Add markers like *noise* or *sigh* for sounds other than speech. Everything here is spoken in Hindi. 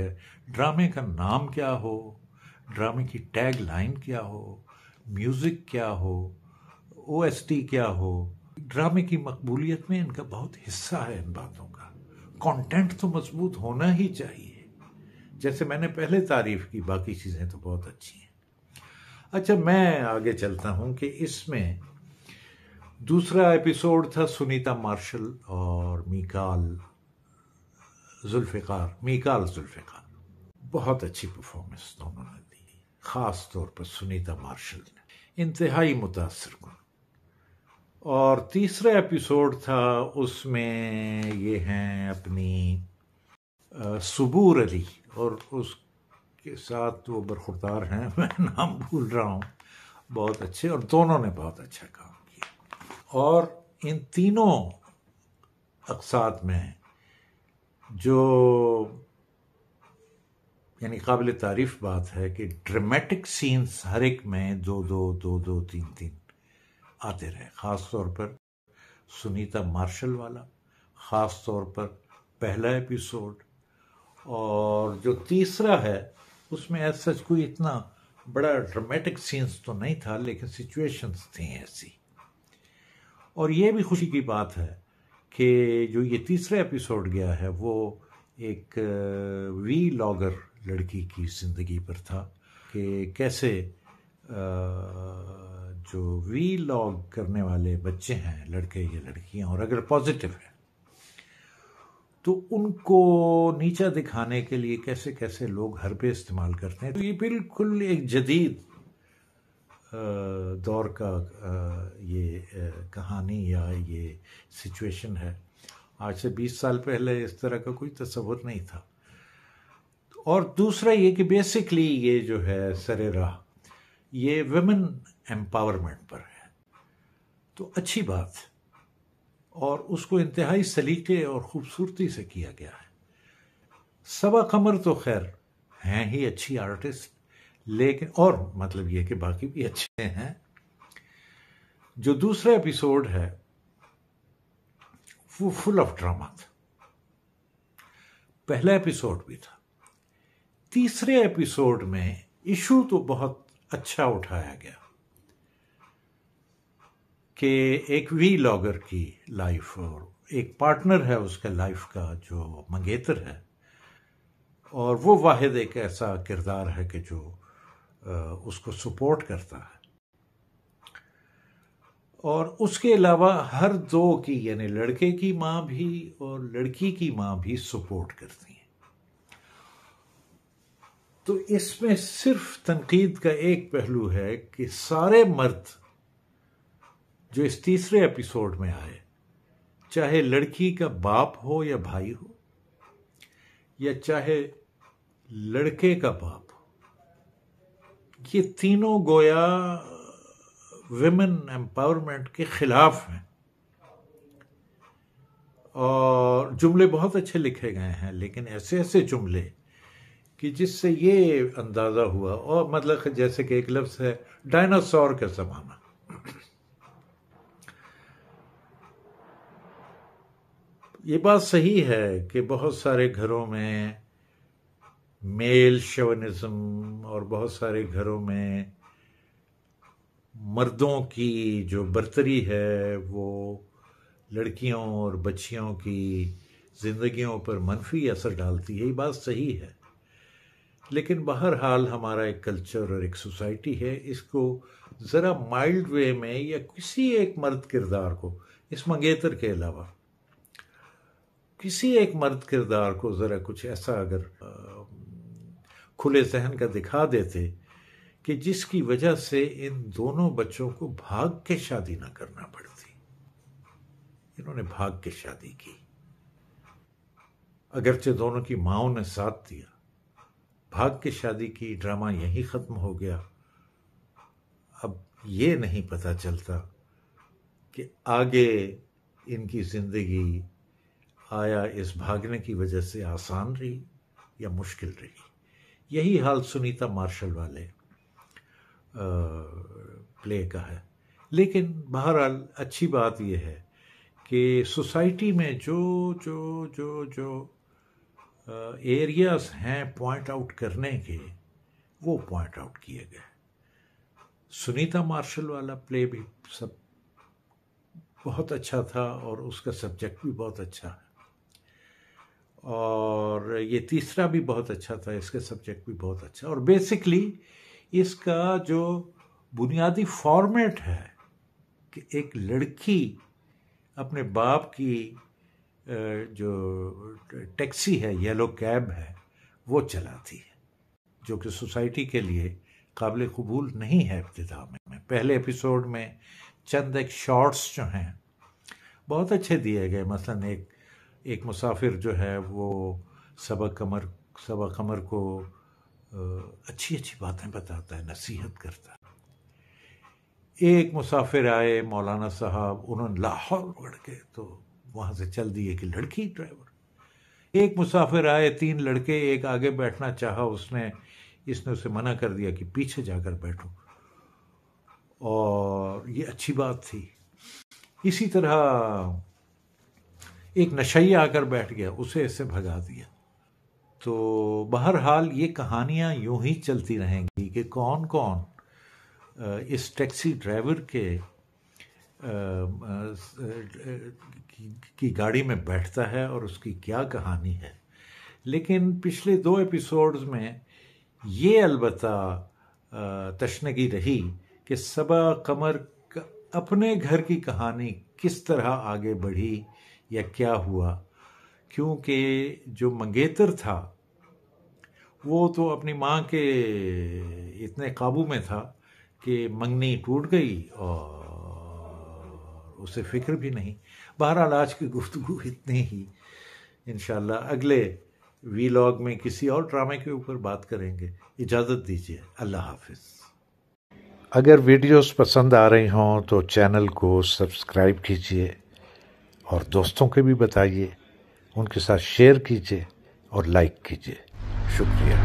है ड्रामे का नाम क्या हो ड्रामे की टैग लाइन क्या हो म्यूज़िक क्या हो ओ क्या हो ड्रामे की मकबूलियत में इनका बहुत हिस्सा है इन बातों का कंटेंट तो मजबूत होना ही चाहिए जैसे मैंने पहले तारीफ की बाकी चीज़ें तो बहुत अच्छी हैं अच्छा मैं आगे चलता हूँ कि इसमें दूसरा एपिसोड था सुनीता मार्शल और मिकाल जुल्फ़ार मीकार जुल्फ़ार बहुत अच्छी परफॉर्मेंस दोनों ने दी ख़ास तौर पर सुनीता मार्शल ने इंतहाई मुतासर कर और तीसरा एपिसोड था उसमें ये हैं अपनी सबूर अली और उसके साथ वो बरखुरदार हैं *laughs* मैं नाम भूल रहा हूँ बहुत अच्छे और दोनों ने बहुत अच्छा काम किया और इन तीनों अकसात में जो यानी काबिल तारीफ बात है कि ड्रामेटिक सीन्स हर एक में दो दो दो दो तीन तीन आते रहे ख़ास तौर पर सुनीता मार्शल वाला ख़ास तौर पर पहला एपिसोड और जो तीसरा है उसमें एज सच कोई इतना बड़ा ड्रामेटिक सीन्स तो नहीं था लेकिन सिचुएशंस थी ऐसी और ये भी खुशी की बात है कि जो ये तीसरा एपिसोड गया है वो एक वी लॉगर लड़की की ज़िंदगी पर था कि कैसे जो वी लॉग करने वाले बच्चे हैं लड़के या लड़कियां और अगर पॉजिटिव है तो उनको नीचा दिखाने के लिए कैसे कैसे लोग हर पे इस्तेमाल करते हैं तो ये बिल्कुल एक जदीद दौर का ये कहानी या ये सिचुएशन है आज से 20 साल पहले इस तरह का कोई तस्वुर नहीं था और दूसरा ये कि बेसिकली ये जो है सरेरा ये वमेन एम्पावरमेंट पर है तो अच्छी बात और उसको इंतहाई सलीके और ख़ूबसूरती से किया गया है सबा कमर तो खैर हैं ही अच्छी आर्टिस्ट लेकिन और मतलब ये कि बाकी भी अच्छे हैं जो दूसरा एपिसोड है वो फुल ऑफ ड्रामा था पहला एपिसोड भी था तीसरे एपिसोड में इशू तो बहुत अच्छा उठाया गया कि एक वी लॉगर की लाइफ और एक पार्टनर है उसके लाइफ का जो मंगेतर है और वो वाहिद एक ऐसा किरदार है कि जो उसको सपोर्ट करता है और उसके अलावा हर दो की यानी लड़के की माँ भी और लड़की की माँ भी सपोर्ट करती हैं तो इसमें सिर्फ तनकीद का एक पहलू है कि सारे मर्द जो इस तीसरे एपिसोड में आए चाहे लड़की का बाप हो या भाई हो या चाहे लड़के का बाप हो ये तीनों गोया वेमेन एम्पावरमेंट के ख़िलाफ़ हैं और जुमले बहुत अच्छे लिखे गए हैं लेकिन ऐसे ऐसे जुमले कि जिससे ये अंदाज़ा हुआ और मतलब जैसे कि एक लफ्ज़ है डायनासोर का ज़माना ये बात सही है कि बहुत सारे घरों में मेल शवनिज्म और बहुत सारे घरों में मर्दों की जो बर्तरी है वो लड़कियों और बच्चियों की ज़िंदगियों पर मनफी असर डालती है ये बात सही है लेकिन बहरहाल हमारा एक कल्चर और एक सोसाइटी है इसको ज़रा माइल्ड वे में या किसी एक मर्द किरदार को इस मंगेतर के अलावा किसी एक मर्द किरदार को ज़रा कुछ ऐसा अगर खुले जहन का दिखा देते कि जिसकी वजह से इन दोनों बच्चों को भाग के शादी ना करना पड़ती इन्होंने भाग के शादी की अगरचे दोनों की माओ ने साथ दिया भाग के शादी की ड्रामा यहीं खत्म हो गया अब ये नहीं पता चलता कि आगे इनकी जिंदगी आया इस भागने की वजह से आसान रही या मुश्किल रही यही हाल सुनीता मार्शल वाले प्ले का है लेकिन बहरहाल अच्छी बात यह है कि सोसाइटी में जो जो जो जो एरियाज हैं पॉइंट आउट करने के वो पॉइंट आउट किए गए सुनीता मार्शल वाला प्ले भी सब बहुत अच्छा था और उसका सब्जेक्ट भी बहुत अच्छा है और ये तीसरा भी बहुत अच्छा था इसका सब्जेक्ट भी बहुत अच्छा और बेसिकली इसका जो बुनियादी फॉर्मेट है कि एक लड़की अपने बाप की जो टैक्सी है येलो कैब है वो चलाती है जो कि सोसाइटी के लिए काबिल कबूल नहीं है इब्तदा में पहले एपिसोड में चंद एक शॉर्ट्स जो हैं बहुत अच्छे दिए गए मसलन एक एक मुसाफिर जो है वो सबा कमर सबा कमर को अच्छी अच्छी बातें बताता है नसीहत करता है एक मुसाफिर आए मौलाना साहब उन्होंने लाहौर पकड़ के तो वहाँ से चल दी एक लड़की ड्राइवर एक मुसाफिर आए तीन लड़के एक आगे बैठना चाहा उसने इसने उसे मना कर दिया कि पीछे जाकर बैठो और ये अच्छी बात थी इसी तरह एक नशैया आकर बैठ गया उसे ऐसे भगा दिया तो बहरहाल ये कहानियाँ यूं ही चलती रहेंगी कि कौन कौन इस टैक्सी ड्राइवर के की गाड़ी में बैठता है और उसकी क्या कहानी है लेकिन पिछले दो एपिसोड्स में ये अलबत्ता तशनगी रही कि सबा कमर अपने घर की कहानी किस तरह आगे बढ़ी या क्या हुआ क्योंकि जो मंगेतर था वो तो अपनी माँ के इतने काबू में था कि मंगनी टूट गई और उसे फिक्र भी नहीं बहरहाल आज की गुफ्तु इतनी ही इन अगले वीलॉग में किसी और ड्रामे के ऊपर बात करेंगे इजाज़त दीजिए अल्लाह हाफिज़ अगर वीडियोस पसंद आ रही हों तो चैनल को सब्सक्राइब कीजिए और दोस्तों के भी बताइए उनके साथ शेयर कीजिए और लाइक कीजिए शुक्रिया